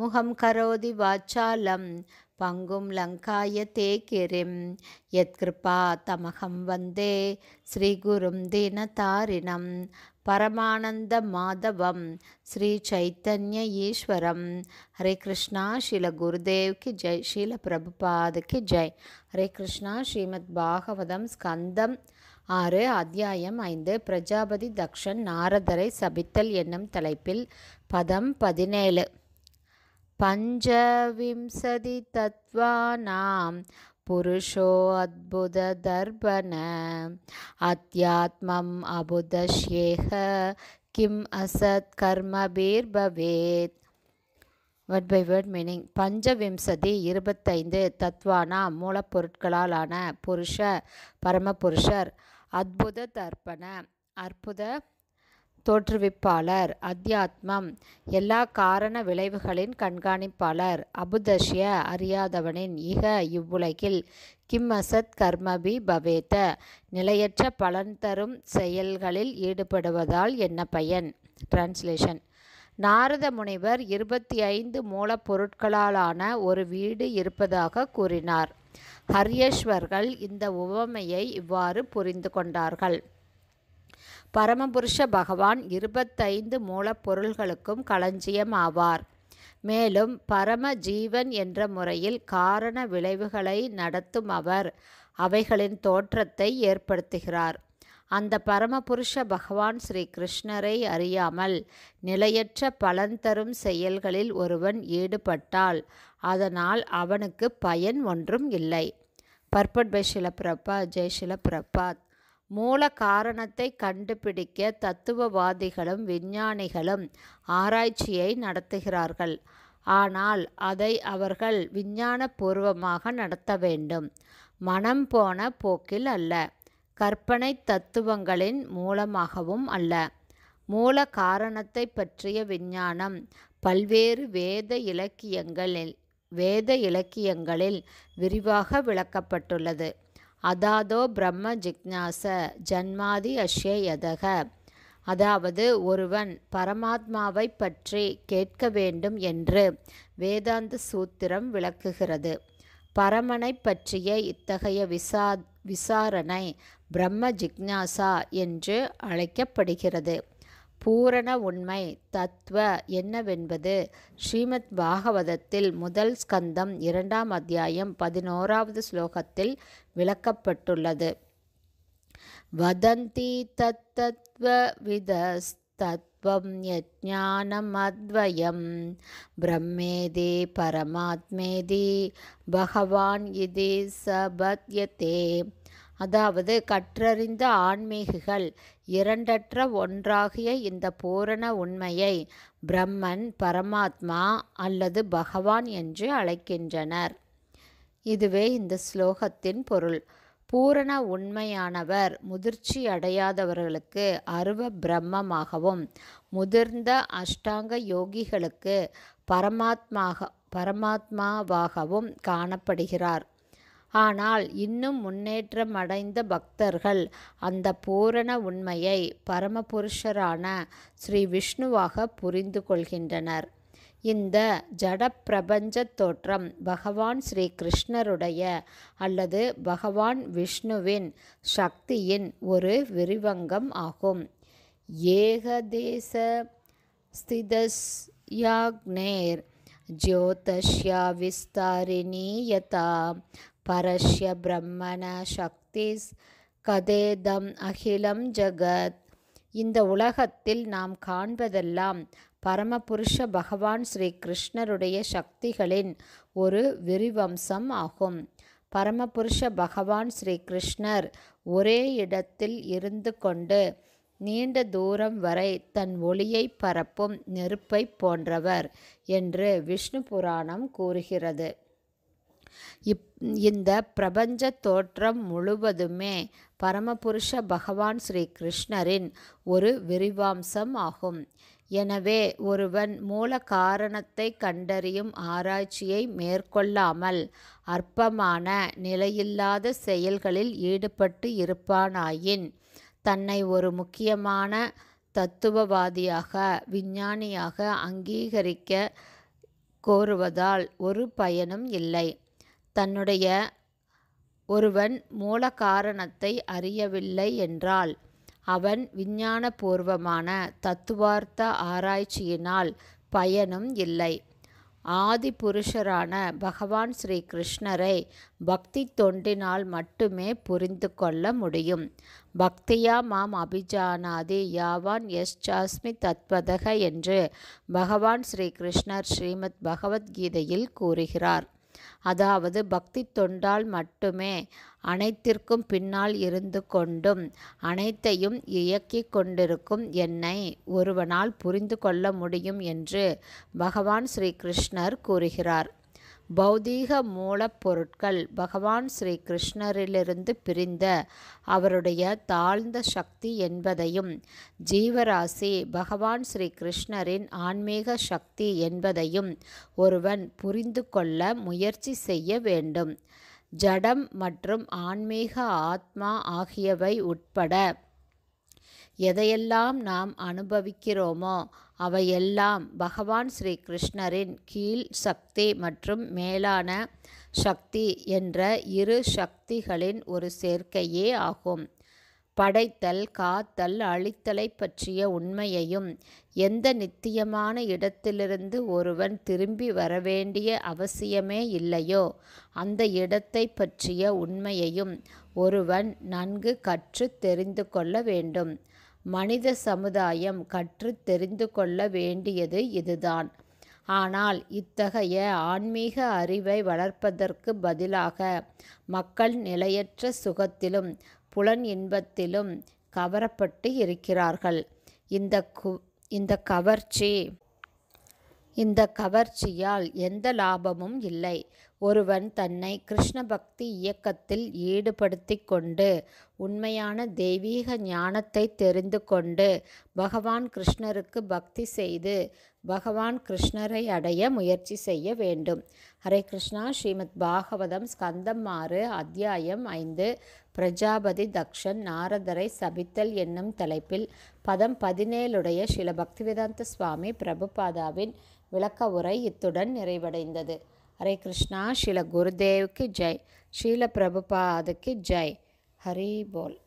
முகம் கரோதி வாச்சாலம் பங்கும் லங்காய தே கிரிம் யத்கிருபா தமகம் வந்தே ஸ்ரீகுரும் தீனதாரிணம் பரமானந்த மாதவம் ஸ்ரீ சைத்தன்ய ஈஸ்வரம் ஹரே கிருஷ்ணா ஸ்ரீல குருதேவ் கி ஜெய் ஷீல பிரபுபாதுக்கு ஜெய் ஹரே கிருஷ்ணா ஸ்ரீமத் பாகவதம் ஸ்கந்தம் ஆறு அத்தியாயம் ஐந்து பிரஜாபதி தக்ஷன் நாரதரை சபித்தல் என்னும் தலைப்பில் பதம் பதினேழு புருஷோ அத்புத அத்யாத்மம் पुरुषोऽद्भुतदर्पण கிம் அசத் கர்ம असत्कर्मभिर्भवेत् வேர்ட் பை வேர்ட் மீனிங் பஞ்சவிம்சதி இருபத்தைந்து தத்வானா மூலப்பொருட்களாலான புருஷ பரமபுருஷர் அற்புத தர்ப்பண அற்புத தோற்றுவிப்பாளர் அத்தியாத்மம் எல்லா காரண விளைவுகளின் கண்காணிப்பாளர் அபுதஷ்ய அறியாதவனின் இக இவ்வுலகில் கிம் அசத் கர்மபி பவேத்த நிலையற்ற பலன் தரும் செயல்களில் ஈடுபடுவதால் என்ன பயன் டிரான்ஸ்லேஷன் நாரத முனிவர் இருபத்தி ஐந்து மூலப்பொருட்களாலான ஒரு வீடு இருப்பதாக கூறினார் ஹரியஸ்வர்கள் இந்த உவமையை இவ்வாறு புரிந்து கொண்டார்கள் பரமபுருஷ பகவான் இருபத்தைந்து மூலப்பொருள்களுக்கும் களஞ்சியம் ஆவார் மேலும் பரம ஜீவன் என்ற முறையில் காரண விளைவுகளை நடத்தும் அவர் அவைகளின் தோற்றத்தை ஏற்படுத்துகிறார் அந்த பரமபுருஷ பகவான் ஸ்ரீ கிருஷ்ணரை அறியாமல் நிலையற்ற பலன் தரும் செயல்களில் ஒருவன் ஈடுபட்டால் அதனால் அவனுக்கு பயன் ஒன்றும் இல்லை பர்பட் பை ஷிலப்பிரபா ஜெய் ஷிலப்பிரபாத் மூல காரணத்தை கண்டுபிடிக்க தத்துவவாதிகளும் விஞ்ஞானிகளும் ஆராய்ச்சியை நடத்துகிறார்கள் ஆனால் அதை அவர்கள் விஞ்ஞானபூர்வமாக நடத்த வேண்டும் மனம் போன போக்கில் அல்ல கற்பனை தத்துவங்களின் மூலமாகவும் அல்ல மூல காரணத்தை பற்றிய விஞ்ஞானம் பல்வேறு வேத இலக்கியங்களில் வேத இலக்கியங்களில் விரிவாக விளக்கப்பட்டுள்ளது அதாதோ பிரம்ம ஜிக்னாச ஜன்மாதி அஷ்ய யதக அதாவது ஒருவன் பரமாத்மாவை பற்றி கேட்க வேண்டும் என்று வேதாந்த சூத்திரம் விளக்குகிறது பரமனை பற்றிய இத்தகைய விசா விசாரணை பிரம்ம ஜிக்னாசா என்று அழைக்கப்படுகிறது பூரண உண்மை தத்துவ என்னவென்பது ஸ்ரீமத் பாகவதத்தில் முதல் ஸ்கந்தம் இரண்டாம் அத்தியாயம் பதினோராவது ஸ்லோகத்தில் விளக்கப்பட்டுள்ளது வதந்தி தத்தத்வ விதஸ்தத்வம் யஜானம் அத்வயம் பிரம்மேதி பரமாத்மேதி பகவான் இது சபத்யதே அதாவது கற்றறிந்த ஆன்மீகிகள் இரண்டற்ற ஒன்றாகிய இந்த பூரண உண்மையை பிரம்மன் பரமாத்மா அல்லது பகவான் என்று அழைக்கின்றனர் இதுவே இந்த ஸ்லோகத்தின் பொருள் பூரண உண்மையானவர் முதிர்ச்சி அடையாதவர்களுக்கு அருவ பிரம்மமாகவும் முதிர்ந்த அஷ்டாங்க யோகிகளுக்கு பரமாத்மாக பரமாத்மாவாகவும் காணப்படுகிறார் ஆனால் இன்னும் முன்னேற்றம் அடைந்த பக்தர்கள் அந்த பூரண உண்மையை பரமபுருஷரான ஸ்ரீ விஷ்ணுவாக புரிந்து கொள்கின்றனர் இந்த ஜடப்பிரபஞ்சத் தோற்றம் பகவான் ஸ்ரீ கிருஷ்ணருடைய அல்லது பகவான் விஷ்ணுவின் சக்தியின் ஒரு விரிவங்கம் ஆகும் ஏகதேச ஸ்திதஸ்யாக்னேர் ज्योतस्या विस्तारिणी பரஷ்ய பிரம்மண சக்திஸ் கதேதம் அகிலம் ஜகத் இந்த உலகத்தில் நாம் காண்பதெல்லாம் பரமபுருஷ பகவான் ஸ்ரீ கிருஷ்ணருடைய சக்திகளின் ஒரு விரிவம்சம் ஆகும் பரமபுருஷ பகவான் ஸ்ரீ கிருஷ்ணர் ஒரே இடத்தில் இருந்து கொண்டு நீண்ட தூரம் வரை தன் ஒளியை பரப்பும் நெருப்பை போன்றவர் என்று விஷ்ணு புராணம் கூறுகிறது இப் இந்த பிரபஞ்ச தோற்றம் முழுவதுமே பரமபுருஷ பகவான் ஸ்ரீ கிருஷ்ணரின் ஒரு விரிவாம்சம் ஆகும் எனவே ஒருவன் மூல காரணத்தை கண்டறியும் ஆராய்ச்சியை மேற்கொள்ளாமல் அற்பமான நிலையில்லாத செயல்களில் ஈடுபட்டு இருப்பானாயின் தன்னை ஒரு முக்கியமான தத்துவவாதியாக விஞ்ஞானியாக அங்கீகரிக்க கோருவதால் ஒரு பயனும் இல்லை தன்னுடைய ஒருவன் மூல காரணத்தை அறியவில்லை என்றால் அவன் விஞ்ஞானபூர்வமான தத்துவார்த்த ஆராய்ச்சியினால் பயனும் இல்லை ஆதி புருஷரான பகவான் ஸ்ரீ கிருஷ்ணரை பக்தி தொண்டினால் மட்டுமே புரிந்து கொள்ள முடியும் பக்தியா மாம் அபிஜானாதி யாவான் எஸ் சாஸ்மி தத்வதக என்று பகவான் ஸ்ரீ கிருஷ்ணர் ஸ்ரீமத் பகவத்கீதையில் கூறுகிறார் அதாவது பக்தி தொண்டால் மட்டுமே அனைத்திற்கும் பின்னால் இருந்து கொண்டும் அனைத்தையும் இயக்கிக் கொண்டிருக்கும் என்னை ஒருவனால் புரிந்து கொள்ள முடியும் என்று பகவான் ஸ்ரீகிருஷ்ணர் கூறுகிறார் பௌதீக மூலப்பொருட்கள் பகவான் ஸ்ரீ கிருஷ்ணரிலிருந்து பிரிந்த அவருடைய தாழ்ந்த சக்தி என்பதையும் ஜீவராசி பகவான் ஸ்ரீ கிருஷ்ணரின் ஆன்மீக சக்தி என்பதையும் ஒருவன் புரிந்து கொள்ள முயற்சி செய்ய வேண்டும் ஜடம் மற்றும் ஆன்மீக ஆத்மா ஆகியவை உட்பட எதையெல்லாம் நாம் அனுபவிக்கிறோமோ அவையெல்லாம் பகவான் ஸ்ரீ கிருஷ்ணரின் கீழ் சக்தி மற்றும் மேலான சக்தி என்ற இரு சக்திகளின் ஒரு சேர்க்கையே ஆகும் படைத்தல் காத்தல் அழித்தலை பற்றிய உண்மையையும் எந்த நித்தியமான இடத்திலிருந்து ஒருவன் திரும்பி வரவேண்டிய அவசியமே இல்லையோ அந்த இடத்தை பற்றிய உண்மையையும் ஒருவன் நன்கு கற்று தெரிந்து கொள்ள வேண்டும் மனித சமுதாயம் கற்று தெரிந்து கொள்ள வேண்டியது இதுதான் ஆனால் இத்தகைய ஆன்மீக அறிவை வளர்ப்பதற்கு பதிலாக மக்கள் நிலையற்ற சுகத்திலும் புலன் இன்பத்திலும் கவரப்பட்டு இருக்கிறார்கள் இந்த கு இந்த கவர்ச்சி இந்த கவர்ச்சியால் எந்த லாபமும் இல்லை ஒருவன் தன்னை கிருஷ்ண பக்தி இயக்கத்தில் ஈடுபடுத்தி கொண்டு உண்மையான தெய்வீக ஞானத்தை தெரிந்து கொண்டு பகவான் கிருஷ்ணருக்கு பக்தி செய்து பகவான் கிருஷ்ணரை அடைய முயற்சி செய்ய வேண்டும் ஹரே கிருஷ்ணா ஸ்ரீமத் பாகவதம் ஸ்கந்தம் ஆறு அத்தியாயம் ஐந்து பிரஜாபதி தக்ஷன் நாரதரை சபித்தல் என்னும் தலைப்பில் பதம் பதினேழுடைய ஸ்ரீல பக்திவேதாந்த சுவாமி பிரபுபாதாவின் விளக்க உரை இத்துடன் நிறைவடைந்தது ஹரே கிருஷ்ணா ஷீல குருதேவுக்கு ஜெய் ஷீல பிரபுபாதுக்கு ஜெய் ஹரி போல்